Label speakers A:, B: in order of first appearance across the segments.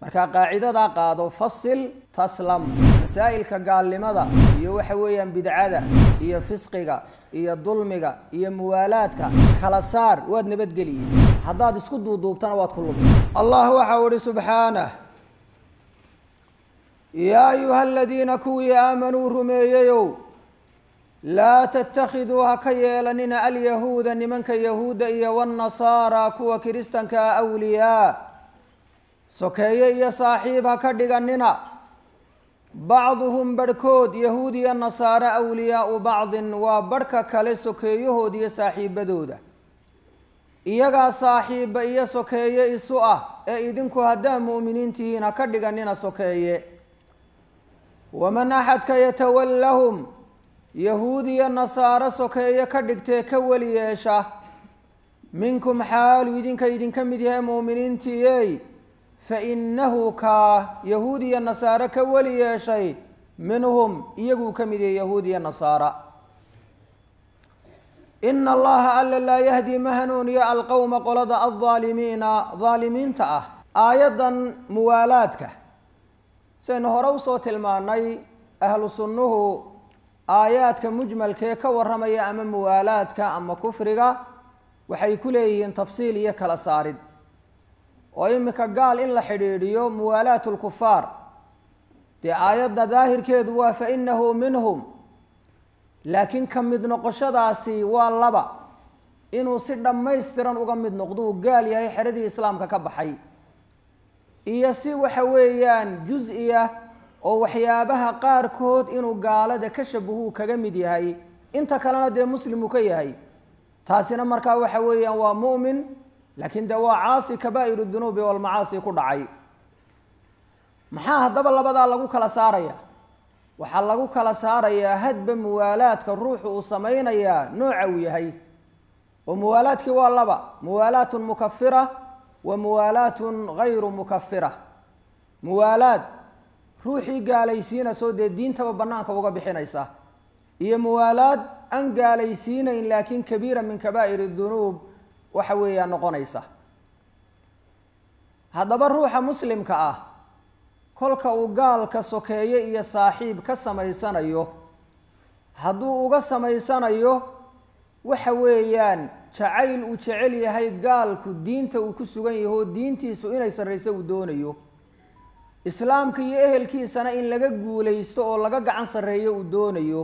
A: markaa qaacidadaa qaado fasil taslam masaa'ilka gaalnimada iyo waxa weeyaan bidcada iyo fisqiga iyo dulmiga iyo muwaalaadka kala saar waad nabadgeliye haddaad isku duuduubtana waad ku lumi allah waxa waxau ihi subxaanah yaa ayuha aladiina kuwii aamanuu rumeeyeyow laa tattakhiduu ha ka yeelanina alyahuuda nimanka yahuudda iyo wanasaara kuwa kiristankaa awliyaa sokeeye iyo saaxiib ha ka dhiganina bacduhum barhkood yahuud iyo nasaare awliyaau bacdin waa barhka kale sokeeyahood iyo saaxiibadooda iyagaa saaxiibba iyo sokeeye isu ah ee idinku haddaa mu'miniintihiin ha ka dhiganina sokeeye waman axadka yatawallahum yahuud iyo nasaare sokeeye ka dhigtee ka weli yeesha minkum xaalu idinka idinka mid yahay mu'miniintiiyey fa fainahu kaa yahuud iyo nasaare ka weli yeeshay minhum iyaguu ka mid yahuud iyo nasaara ina allaha alla laa yahdi ma hanuuniyo alqowma qolada aldaalimiina daalimiinta ah aayaddan muwaalaadka saynu hore usoo tilmaanay ahlu sunnuhu aayaadka mujmalkee ka warramaya ama muwaalaadka ama kufriga waxay ku leeyihiin tafsiil iyo kala saarid oo iminka gaal in la xidhiidhiyo muwaalaat lkufaar dee aayadda daahirkeedu waa fa inahu minhum laakiin ka mid noqoshadaasi waa laba inuu si dhammaystiran uga mid noqdo uu gaal yahay xeradii islaamka ka baxay iyo si waxa weeyaan juz-iya oo waxyaabaha qaarkood inuu gaalada ka shabuhuu kaga mid yahay inta kalena dee muslimuu ka yahay taasina markaa waxa weeyaan waa mu'min laakiin dee waa caasi kaba'ir dunuubi walmacaasi ku dhacay maxaa haddaba labadaa lagu kala saarayaa waxaa lagu kala saarayaa hadba muwaalaadka ruuxu uu samaynayaa nooca uu yahay oo muwaalaadkii waa laba muwaalaatun mukafira wa muwaalaatun hayru mukafira muwaalaad ruuxii gaalaysiinayso dee diintaba banaanka uga bixinaysa iyo muwaalaad aan gaalaysiinayn laakiin kabiira min kabaa'iri dunuub waxa weeyaa noqonaysa haddaba ruuxa muslimka ah kolka uu gaalka sokeeye iyo saaxiib ka samaysanayo hadduu uga samaysanayo waxa weeyaan jacayl uu jecel yahay gaalku diinta uu ku sugan yaho diintiisu inay sarrayso uu doonayo islaamka iyo ehelkiisana in laga guulaysto oo laga gacan sarreeyo uu doonayo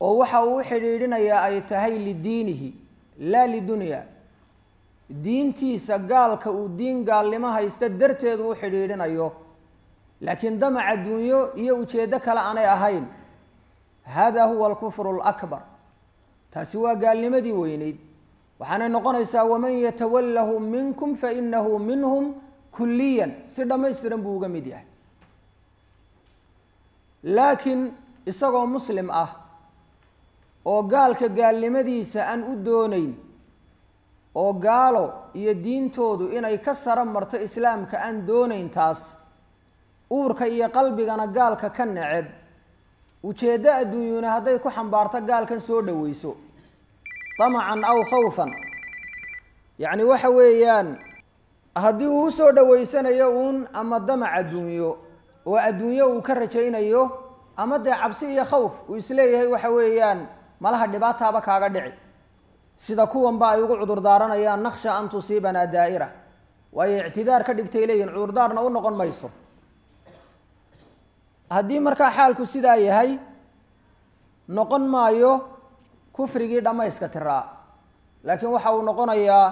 A: oo waxa uu u xidhiidhinayaa ay tahay lidiinihi laa lidunya diintiisa gaalka uu diin gaalnimo haysta darteed uu xidhiidhinayo laakiin damac adduunyo iyo ujeeddo kale aanay ahayn hada huwa alkufru lakbar taasi waa gaalnimadii weyneyd waxaanay noqonaysaa waman yatawallahu minkum fainahu minhum kulliyan si dhammaystiran buu uga mid yahay laakiin isagoo muslim ah oo gaalka gaalnimadiisa aan u doonayn oo gaalo iyo diintoodu inay ka sara marto islaamka aan doonayn taas uurka iyo qalbigana gaalka ka neceb ujeeddo adduunyuna hadday ku xambaarto gaalkan soo dhoweyso damacan aw khawfan yacni waxa weeyaan haddii uu usoo dhaweysanayo uun ama damac adduunyo oo adduunyo uu ka rajaynayo ama dee cabsi iyo khawf uu isleeyahay waxa weeyaan malaha dhibaataaba kaaga dhici sida kuwanba ay ugu cudur daaranayaan naqsha an tusiibanaa daa'ira waayo ictidaar ka dhigtay leeyihin cudurdaarna u noqon mayso haddii markaa xaalku sidaa yahay noqon maayo kufrigii dhammayska tiraa laakiin waxa uu noqonayaa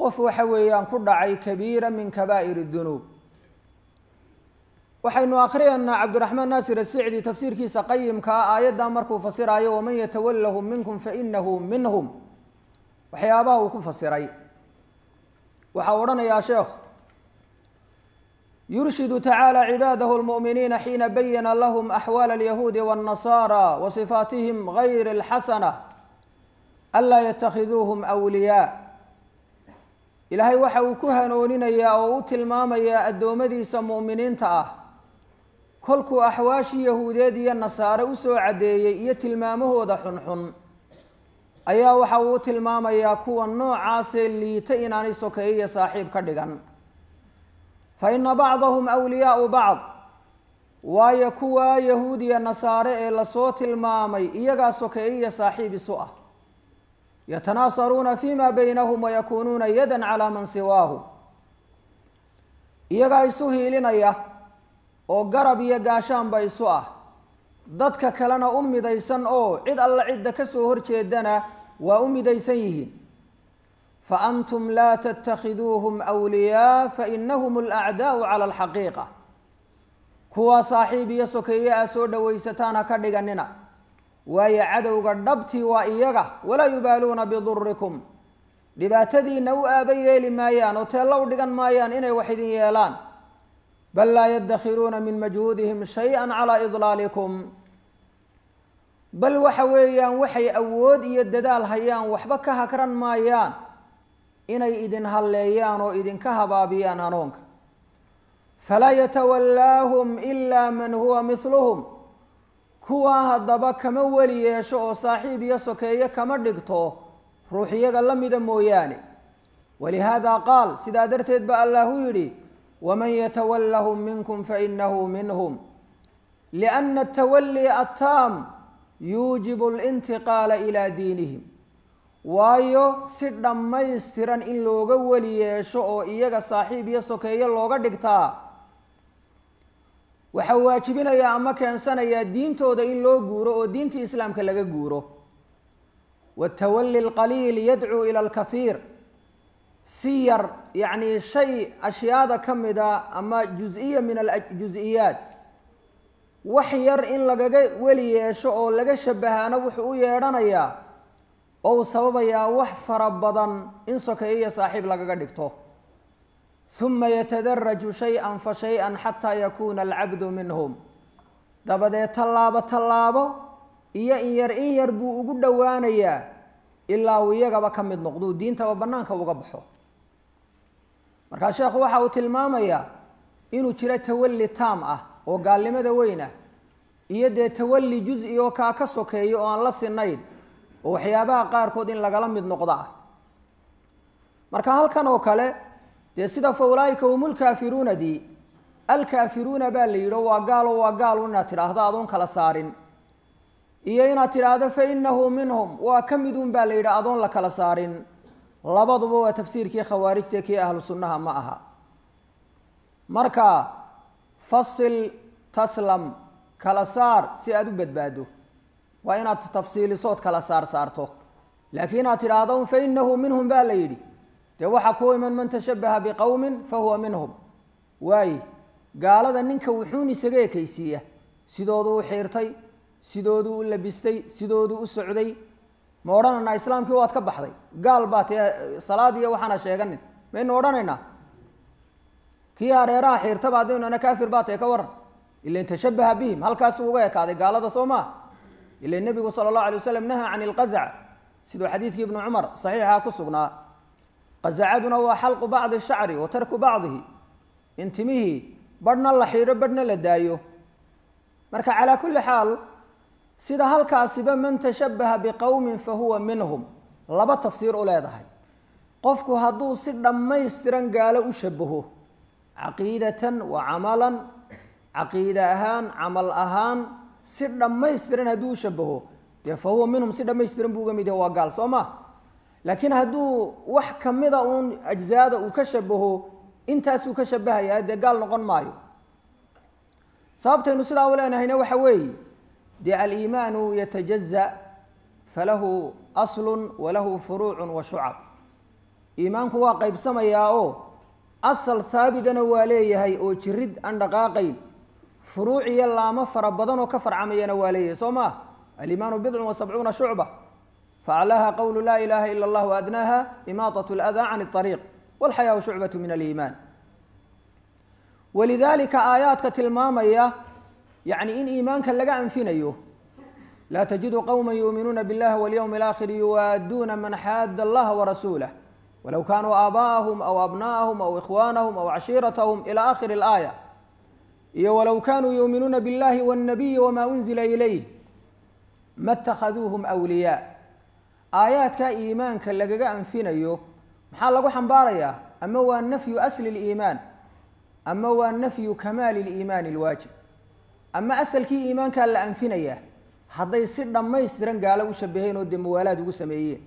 A: qof waxa weeyaan ku dhacay kabiira min kabaa'iri dunuub waxaynu akhriyaynaa cabdiraxmaan naasir asicdi tafsiirkiisa qayimka ah aayaddan markuu fasiraayo waman yatawallahum minkum fainahu minhum waxyaabaha uu ku fasiray waxau odhanayaa sheekh yurshidu tacaala cibaadahu lmu'miniina xiina bayana lahum axwaala alyahuudi waاnnasaara wa sifaatihim gayr alxasana anlaa yatakhiduuhum wliyaa ilaahay waxa uu ku hanooninayaa oo u tilmaamayaa addoommadiisa mu'miniinta ah kolkuu axwaashii yahuudeed iyo nasaare u soo caddeeyey iyo tilmaamahooda xunxun ayaa waxa uu tilmaamayaa kuwa noocaasee liita inaanay sokeeye saaxiib ka dhigan fa ina bacdahum wliyaau bacd waayo kuwaa yahuud iyo nasaare ee lasoo tilmaamay iyagaa sokeeyiya saaxiib isu ah yatanaasaruuna fi ma baynahum wayakuunuuna yadan calaa man siwaahu iyagaa isu hiilinaya oo garab iyo gaashaanba isu ah dadka kalena u midaysan oo cid alla cidda ka soo horjeedana waa u midaysan yihiin fa antum laa tattakhiduuhum awliyaa fa inahum alacdaau cala alxaqiiqa kuwaa saaxiib iyo sokeeye aa soo dhowaysataan ha ka dhiganina waayo cadowga dhabtii waa iyaga walaa yubaaluuna bidurrikum dhibaatadiinna u aaba yeeli maayaan oo teella u dhigan maayaan inay wax idin yeelaan bal laa yadakhiruuna min majhuudihim shay-an calaa idlaalikum bal waxa weeyaan waxay awood iyo dadaal hayaan waxba ka hakran maayaan inay idin halleeyaan oo idinka habaabiyaan hanuunka falaa yatawallaahum ilaa man huwa miluhum kuwaa haddaba kama weli yeesho oo saaxiib iyo sokeeye kama dhigto ruuxiyaga la mida mooyaane walihaada qaal sidaa darteed ba allaahu yidhi wman ytwlhm minkm fainahu minhm lأna الtawali aلtaam yuujib اlintiqaala ilaa diinihim waayo si dhammaystiran in looga weli yeesho oo iyaga saaxiib iyo sokeeyo looga dhigtaa waxaa waajibinayaa ama keensanayaa diintooda in loo guuro oo diintii islaamka laga guuro wاtawali اlqaliil yadcuu ila alkahiir si yar yacni shay ashyaada ka mid a ama jus-iya min aljus-iyaad wax yar in lagaga weli yeesho oo laga shabahaana wuxuu u yeedhanayaa ou sababayaa wax fara badan in sokeeye iyo saaxiib lagaga dhigto huma yatadaraju shay-an fa shay-an xataa yakuuna alcabdu minhum dabadeed tallaabo tallaabo iyo in yar in yar buu ugu dhowaanayaa ilaa uu iyagaba ka mid noqduu diintaba bannaanka uga baxo markaa sheekhu waxa uu tilmaamayaa inuu jiro tawalli taam ah oo gaalnimada weynah iyo dee tawalli juzi oo kaa ka sokeeyo oo aan la sinayn oo waxyaabaha qaarkood in lagala mid noqdo ah marka halkan oo kale dee sida fa ulaaika hum ulkaafiruuna dii alkaafiruuna baa la yidhi waa gaalo waa gaal inaad tidhaahdo adoon kala saarin iyo inaad tidhaahdo fa innahu minhum waa ka midun baa la yidhi adoon la kala saarin labaduba waa tafsiirkii khawaarijta kii ahlu sunnaha ma aha marka fasil taslam kala saar si aada u badbaado waa inaad tafsiilisood kala saar saarto laakiin aad tidhaahdo un fa innahu minhum baa la yidhi dee waxaa ku iman man tashabbaha biqowmin fa huwa minhum waay gaalada ninka wuxuun isaga ekaysiiya sidooduu u xiirtay sidooduu u labistay sidooduu u socday ma odhanaynaa islaamkii waad ka baxday gaal baa tee salaad waxaana sheeganin maynu odhanaynaa kii hareeraha xiirtaba haddaynana kafir baa tee ka waran ilain tashabaha bihim halkaasuu uga ekaaday gaalada soo maha ilain nebigu sala allahu alay wasalam nahaa can ilqazac siduu xadiidkii ibnu cumar saxiixaa ku sugnaa qazacaduna waa xalqu bacdi shacri wa tarku bacdihi in timihii badhna la xiidho badhna la daayo marka calaa kulli xaal sida halkaasiba man tashabaha biqowmin fahuwa minhum laba tafsiir u leedahay qofku hadduu si dhammaystiran gaalo u shabaho caqiidatan wa camalan caqiida ahaan camal ahaan si dhammaystiran hadduu u shabaho dee fa huwa minhum si dhammaystiran buu uga mid yahay waa gaal soo ma laakiin hadduu wax kamida uun ajzaada uu ka shabaho intaasuu ka shabahaya dee gaal noqon maayo sababtaynu sidaa u leenahayna waxa weeye dee alimaanu yatajaza falahu aslu walahu furuucu wa shucab iimaanku waa qaybsamayaa oo asal haabitana waa leeyahay oo jirid aan dhaqaaqayn furuuc iyo laamo fara badanoo ka farcamayana waa leeyahay soo maa alimaanu bidcu wa sabcuuna shucba faaclaaha qowlu laa ilaaha ila allah adnaaha imaatat ladaa can ariiq walxayaau shucbatu min aliimaan walidaalika aayaadka tilmaamaya yacni in iimaanka laga anfinayo laa tajidu qowma yuuminuuna biاllahi walyowmi alaakhiri yuwaaduuna man xaada allaha warasuulah walow kaanuu aabaa'ahum aw abnaa'ahum aw ikhwaanahum aw cashiiratahum ilaa akhiri اlaaya iyo walow kaanuu yuuminuuna biاllahi wاnnabiyi wamaa unzila ilayh ma اtakhaduuhum wliyaa aayaadkaa iimaanka lagaga anfinayo maxaa lagu xambaarayaa ama waa nafyu asli اliimaan ama waa nafyu kamaali اliimaani اlwaajib ama asalkii iimaankaa la anfinayaa hadday si dhammaystiran gaalo u shabaheen oo dee muwaalaad ugu sameeyeen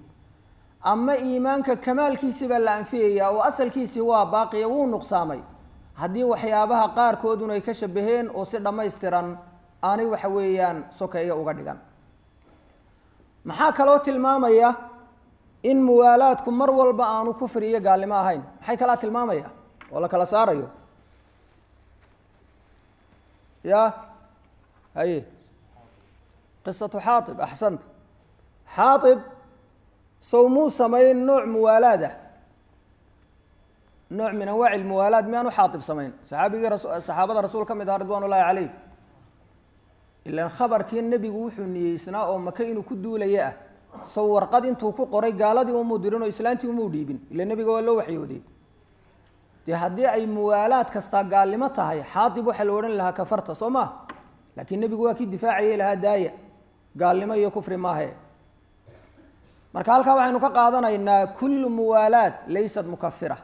A: ama iimaanka kamaalkiisii baa la anfiyayaa oo asalkiisii waa baaqiya wuu nuqsaamay haddii waxyaabaha qaarkooduna ay ka shabaheen oo si dhammaystiran aanay waxa weeyaan sokeeya uga dhigan maxaa kaloo tilmaamaya in muwaalaadku mar walba aanu kufri iyo gaalnimo ahayn maxay kalaa tilmaamaya oo la kala saarayo yaa haye qisatu xaaib axsanta xaaib sow muu samayn nooc muwaalaad ah nooc min anwaaci lmuwaalaad miyaanu xaaib samayn saxaabigii saxaabada rasuul ka mid ahaa ridwaan ullahi caleyh ilan khabarkii nebigu wuxuu niyeysnaa oo maka inuu ku duulaya ah sow warqad intuu ku qoray gaaladii umuu dirin oo islaantii umuu dhiibin ila nebiga waa loo waxyoodey dee haddii ay muwaalaad kastaa gaalnimo tahay xaaib waxaa la odhan lahaa kafarta soo maa laakiin nebigu waa kii difaacayay lahaa daaya gaalnimo iyo kufri maahe marka halkaa waxaynu ka qaadanaynaa kullu muwaalaad laysad mukafira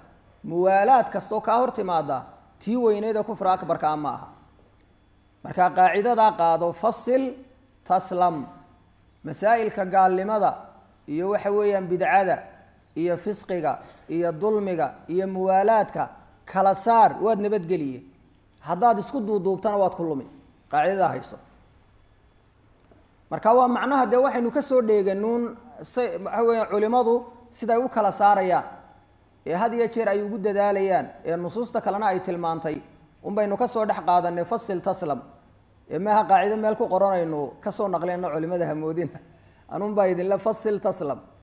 A: muwaalaad kastoo kaa hor timaada tii weyneyda kufra akbarkaa a ma aha marka qaacidadaa qaado fasil taslam masaa'ilka gaalnimada iyo waxa weeyaan bidcada iyo fisqiga iyo dulmiga iyo muwaalaadka kala saar waad nabadgeliye haddaad isku duuduubtana waad ku lumi qaacidadaa hayso marka waa macnaha dee waxaynu ka soo dheeganuun say waxa weya culimadu siday u kala saarayaan ee had iyo jeer ay ugu dadaalayaan ee nusuusta kalena ay tilmaantay unbaynu soo dhex qaadanay fasil taslam ee maaha qaacido meel ku qoranaynu kasoo naqleenna culimada hamoodina anunbaa idinle fasil taslam